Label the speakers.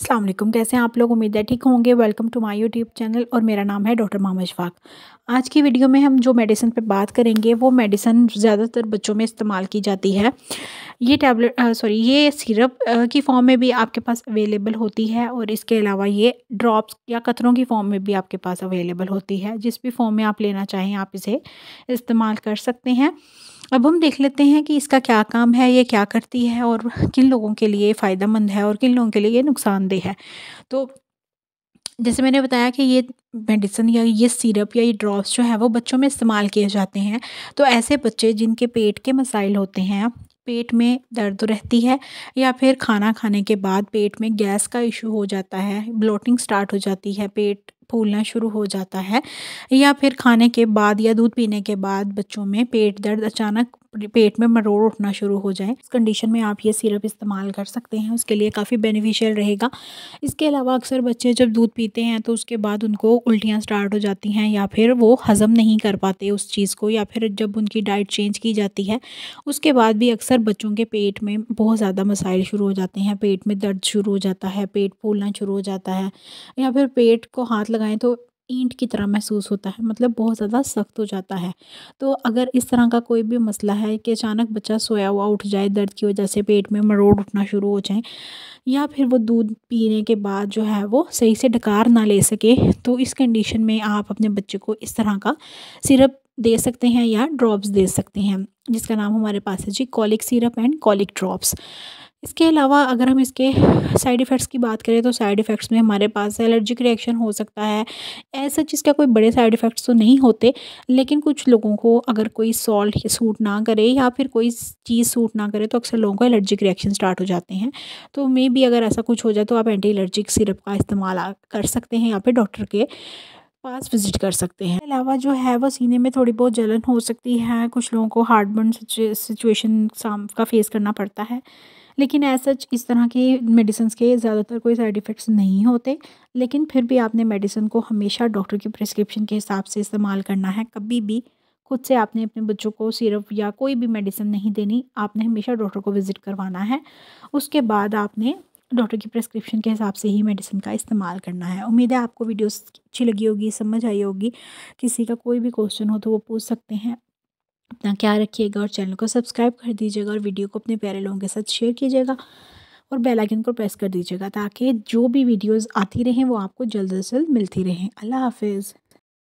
Speaker 1: असलम कैसे हैं आप लोग उम्मीद है ठीक होंगे welcome to my YouTube channel और मेरा नाम है डॉक्टर मोहम्मद शफाक आज की वीडियो में हम जो मेडिसिन पे बात करेंगे वो मेडिसिन ज़्यादातर बच्चों में इस्तेमाल की जाती है ये टैबलेट सॉरी ये सिरप की फॉर्म में भी आपके पास अवेलेबल होती है और इसके अलावा ये ड्रॉप्स या कतरों की फॉर्म में भी आपके पास अवेलेबल होती है जिस भी फॉर्म में आप लेना चाहें आप इसे इस्तेमाल कर सकते हैं अब हम देख लेते हैं कि इसका क्या काम है ये क्या करती है और किन लोगों के लिए फ़ायदा मंद है और किन लोगों के लिए ये नुकसानदेह है तो जैसे मैंने बताया कि ये मेडिसिन या ये सिरप या ये ड्रॉप्स जो है वो बच्चों में इस्तेमाल किए जाते हैं तो ऐसे बच्चे जिनके पेट के मसाइल होते हैं पेट में दर्द रहती है या फिर खाना खाने के बाद पेट में गैस का इशू हो जाता है ब्लोटिंग स्टार्ट हो जाती है पेट फूलना शुरू हो जाता है या फिर खाने के बाद या दूध पीने के बाद बच्चों में पेट दर्द अचानक पेट में मरोड़ उठना शुरू हो जाए उस कंडीशन में आप ये सिरप इस्तेमाल कर सकते हैं उसके लिए काफ़ी बेनिफिशियल रहेगा इसके अलावा अक्सर बच्चे जब दूध पीते हैं तो उसके बाद उनको उल्टियाँ स्टार्ट हो जाती हैं या फिर वो हज़म नहीं कर पाते उस चीज़ को या फिर जब उनकी डाइट चेंज की जाती है उसके बाद भी अक्सर बच्चों के पेट में बहुत ज़्यादा मसाइल शुरू हो जाते हैं पेट में दर्द शुरू हो जाता है पेट फूलना शुरू हो जाता है या फिर पेट को हाथ लगाएं तो ईंट की तरह महसूस होता है मतलब बहुत ज़्यादा सख्त हो जाता है तो अगर इस तरह का कोई भी मसला है कि अचानक बच्चा सोया हुआ उठ जाए दर्द की वजह से पेट में मरोड़ उठना शुरू हो जाए या फिर वो दूध पीने के बाद जो है वो सही से डकार ना ले सके तो इस कंडीशन में आप अपने बच्चे को इस तरह का सिरप दे सकते हैं या ड्रॉप्स दे सकते हैं जिसका नाम हमारे पास है जी colic syrup and colic drops इसके अलावा अगर हम इसके साइड इफ़ेक्ट्स की बात करें तो साइड इफ़ेक्ट्स में हमारे पास एलर्जिक रिएक्शन हो सकता है ऐसा चीज़ का कोई बड़े साइड इफ़ेक्ट्स तो नहीं होते लेकिन कुछ लोगों को अगर कोई सॉल्ट सूट ना करे या फिर कोई चीज़ सूट ना करे तो अक्सर लोगों को एलर्जिक रिएक्शन स्टार्ट हो जाते हैं तो मे भी अगर ऐसा कुछ हो जाए तो आप एंटी एलर्जिक सिरप का इस्तेमाल कर सकते हैं या फिर डॉक्टर के पास विज़िट कर सकते हैं अलावा जो है वो सीने में थोड़ी बहुत जलन हो सकती है कुछ लोगों को हार्ट बर्न सिचुएशन का फेस करना पड़ता है लेकिन एज सच इस तरह के मेडिसिन के ज़्यादातर कोई साइड इफ़ेक्ट्स नहीं होते लेकिन फिर भी आपने मेडिसिन को हमेशा डॉक्टर की प्रिस्क्रिप्शन के हिसाब से इस्तेमाल करना है कभी भी खुद से आपने अपने बच्चों को सिरप या कोई भी मेडिसिन नहीं देनी आपने हमेशा डॉक्टर को विज़िट करवाना है उसके बाद आपने डॉक्टर की प्रेस्क्रिप्शन के हिसाब से ही मेडिसिन का इस्तेमाल करना है उम्मीद है आपको वीडियोस अच्छी लगी होगी समझ आई होगी किसी का कोई भी क्वेश्चन हो तो वो पूछ सकते हैं अपना क्या रखिएगा और चैनल को सब्सक्राइब कर दीजिएगा और वीडियो को अपने प्यारे लोगों के साथ शेयर कीजिएगा और बेल आइकन को प्रेस कर दीजिएगा ताकि जो भी वीडियोस आती रहें वो आपको जल्द से जल्द मिलती रहें अल्लाह हाफिज़